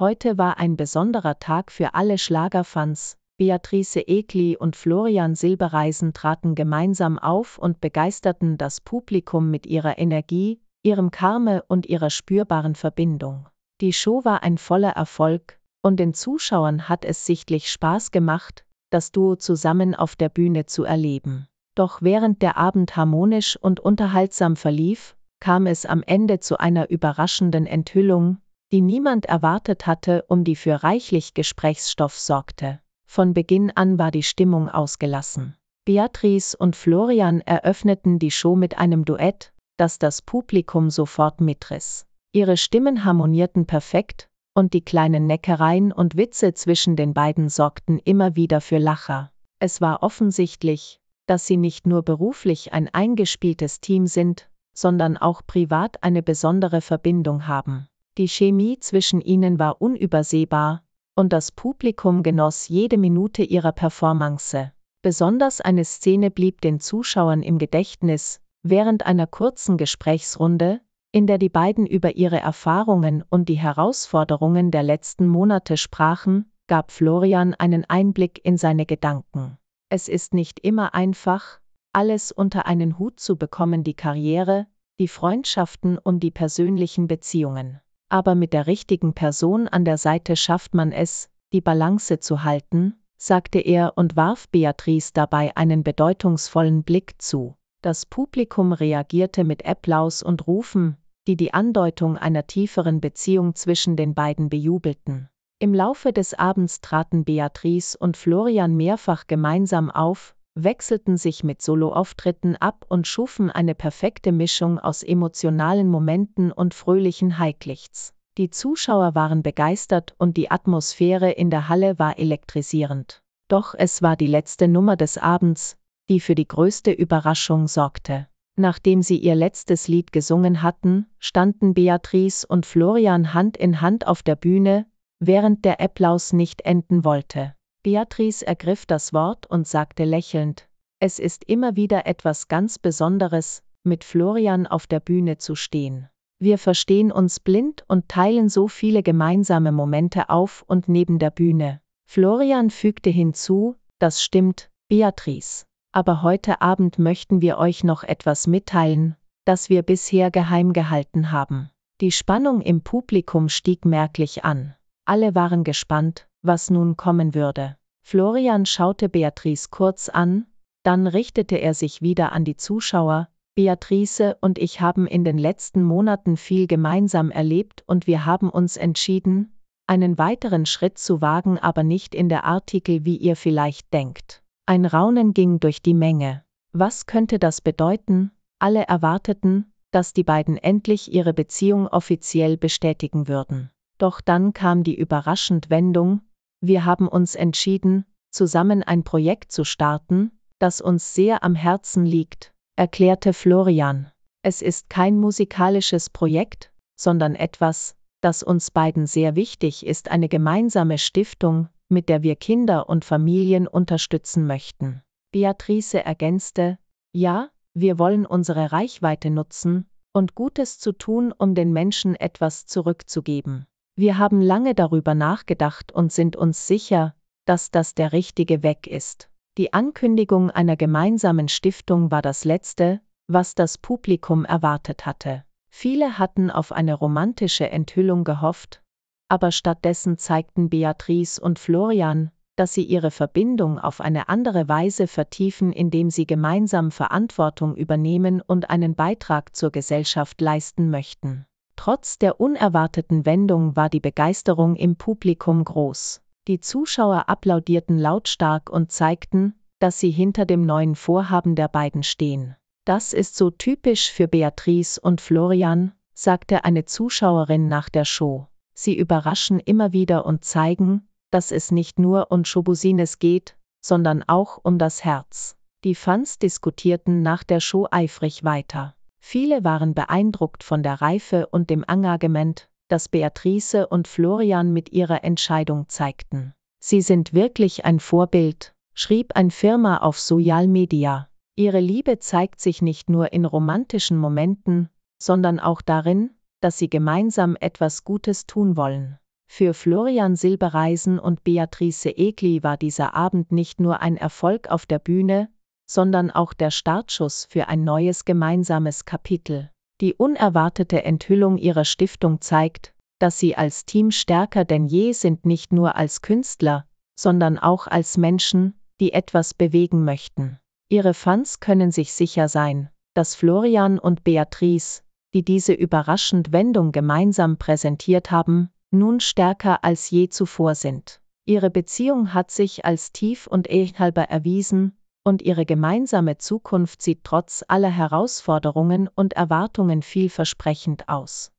Heute war ein besonderer Tag für alle Schlagerfans. Beatrice Egli und Florian Silbereisen traten gemeinsam auf und begeisterten das Publikum mit ihrer Energie, ihrem Karme und ihrer spürbaren Verbindung. Die Show war ein voller Erfolg, und den Zuschauern hat es sichtlich Spaß gemacht, das Duo zusammen auf der Bühne zu erleben. Doch während der Abend harmonisch und unterhaltsam verlief, kam es am Ende zu einer überraschenden Enthüllung, die niemand erwartet hatte, um die für reichlich Gesprächsstoff sorgte. Von Beginn an war die Stimmung ausgelassen. Beatrice und Florian eröffneten die Show mit einem Duett, das das Publikum sofort mitriss. Ihre Stimmen harmonierten perfekt, und die kleinen Neckereien und Witze zwischen den beiden sorgten immer wieder für Lacher. Es war offensichtlich, dass sie nicht nur beruflich ein eingespieltes Team sind, sondern auch privat eine besondere Verbindung haben. Die Chemie zwischen ihnen war unübersehbar, und das Publikum genoss jede Minute ihrer Performance. Besonders eine Szene blieb den Zuschauern im Gedächtnis, während einer kurzen Gesprächsrunde, in der die beiden über ihre Erfahrungen und die Herausforderungen der letzten Monate sprachen, gab Florian einen Einblick in seine Gedanken. Es ist nicht immer einfach, alles unter einen Hut zu bekommen, die Karriere, die Freundschaften und die persönlichen Beziehungen aber mit der richtigen Person an der Seite schafft man es, die Balance zu halten, sagte er und warf Beatrice dabei einen bedeutungsvollen Blick zu. Das Publikum reagierte mit Applaus und Rufen, die die Andeutung einer tieferen Beziehung zwischen den beiden bejubelten. Im Laufe des Abends traten Beatrice und Florian mehrfach gemeinsam auf, wechselten sich mit Soloauftritten ab und schufen eine perfekte Mischung aus emotionalen Momenten und fröhlichen Heiklichts. Die Zuschauer waren begeistert und die Atmosphäre in der Halle war elektrisierend. Doch es war die letzte Nummer des Abends, die für die größte Überraschung sorgte. Nachdem sie ihr letztes Lied gesungen hatten, standen Beatrice und Florian Hand in Hand auf der Bühne, während der Applaus nicht enden wollte. Beatrice ergriff das Wort und sagte lächelnd, es ist immer wieder etwas ganz Besonderes, mit Florian auf der Bühne zu stehen. Wir verstehen uns blind und teilen so viele gemeinsame Momente auf und neben der Bühne. Florian fügte hinzu, das stimmt, Beatrice. Aber heute Abend möchten wir euch noch etwas mitteilen, das wir bisher geheim gehalten haben. Die Spannung im Publikum stieg merklich an. Alle waren gespannt, was nun kommen würde. Florian schaute Beatrice kurz an, dann richtete er sich wieder an die Zuschauer. Beatrice und ich haben in den letzten Monaten viel gemeinsam erlebt und wir haben uns entschieden, einen weiteren Schritt zu wagen, aber nicht in der Artikel, wie ihr vielleicht denkt. Ein Raunen ging durch die Menge. Was könnte das bedeuten? Alle erwarteten, dass die beiden endlich ihre Beziehung offiziell bestätigen würden. Doch dann kam die überraschend Wendung, wir haben uns entschieden, zusammen ein Projekt zu starten, das uns sehr am Herzen liegt, erklärte Florian. Es ist kein musikalisches Projekt, sondern etwas, das uns beiden sehr wichtig ist, eine gemeinsame Stiftung, mit der wir Kinder und Familien unterstützen möchten. Beatrice ergänzte, ja, wir wollen unsere Reichweite nutzen, und Gutes zu tun, um den Menschen etwas zurückzugeben. Wir haben lange darüber nachgedacht und sind uns sicher, dass das der richtige Weg ist. Die Ankündigung einer gemeinsamen Stiftung war das Letzte, was das Publikum erwartet hatte. Viele hatten auf eine romantische Enthüllung gehofft, aber stattdessen zeigten Beatrice und Florian, dass sie ihre Verbindung auf eine andere Weise vertiefen, indem sie gemeinsam Verantwortung übernehmen und einen Beitrag zur Gesellschaft leisten möchten. Trotz der unerwarteten Wendung war die Begeisterung im Publikum groß. Die Zuschauer applaudierten lautstark und zeigten, dass sie hinter dem neuen Vorhaben der beiden stehen. Das ist so typisch für Beatrice und Florian, sagte eine Zuschauerin nach der Show. Sie überraschen immer wieder und zeigen, dass es nicht nur um Schobusines geht, sondern auch um das Herz. Die Fans diskutierten nach der Show eifrig weiter. Viele waren beeindruckt von der Reife und dem Engagement, das Beatrice und Florian mit ihrer Entscheidung zeigten. Sie sind wirklich ein Vorbild, schrieb ein Firma auf Social Media. Ihre Liebe zeigt sich nicht nur in romantischen Momenten, sondern auch darin, dass sie gemeinsam etwas Gutes tun wollen. Für Florian Silbereisen und Beatrice Egli war dieser Abend nicht nur ein Erfolg auf der Bühne, sondern auch der Startschuss für ein neues gemeinsames Kapitel. Die unerwartete Enthüllung ihrer Stiftung zeigt, dass sie als Team stärker denn je sind, nicht nur als Künstler, sondern auch als Menschen, die etwas bewegen möchten. Ihre Fans können sich sicher sein, dass Florian und Beatrice, die diese überraschend Wendung gemeinsam präsentiert haben, nun stärker als je zuvor sind. Ihre Beziehung hat sich als tief und ehehalber erwiesen, und ihre gemeinsame Zukunft sieht trotz aller Herausforderungen und Erwartungen vielversprechend aus.